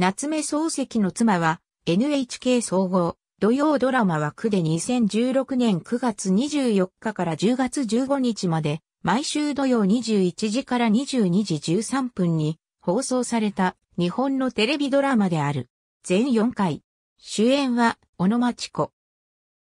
夏目漱石の妻は NHK 総合土曜ドラマ枠で2016年9月24日から10月15日まで毎週土曜21時から22時13分に放送された日本のテレビドラマである。全4回。主演は小野町子。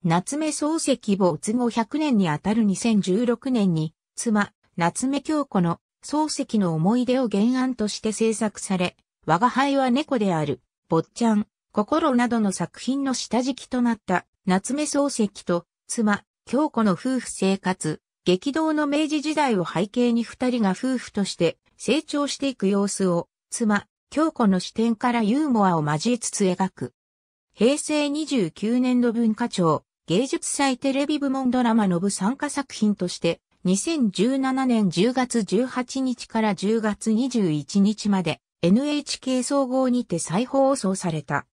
夏目漱石没後100年にあたる2016年に妻、夏目京子の漱石の思い出を原案として制作され、我が輩は猫である、坊ちゃん、心などの作品の下敷きとなった夏目漱石と妻、京子の夫婦生活、激動の明治時代を背景に二人が夫婦として成長していく様子を、妻、京子の視点からユーモアを交えつつ描く。平成29年度文化庁芸術祭テレビ部門ドラマの部参加作品として、2017年10月18日から10月21日まで NHK 総合にて再放送された。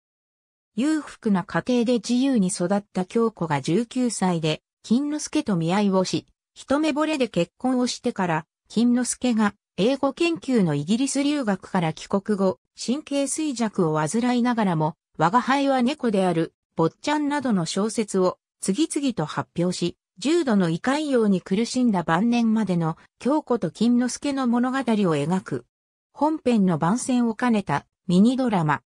裕福な家庭で自由に育った京子が19歳で、金之助と見合いをし、一目惚れで結婚をしてから、金之助が英語研究のイギリス留学から帰国後、神経衰弱を患いながらも、我が輩は猫である、坊っちゃんなどの小説を次々と発表し、重度の胃潰瘍に苦しんだ晩年までの京子と金之助の物語を描く。本編の番宣を兼ねたミニドラマ。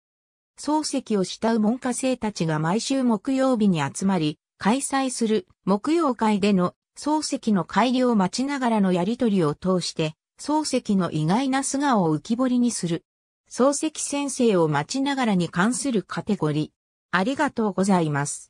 漱石を慕う文科生たちが毎週木曜日に集まり、開催する木曜会での漱石の改良を待ちながらのやりとりを通して、漱石の意外な素顔を浮き彫りにする。漱石先生を待ちながらに関するカテゴリー。ありがとうございます。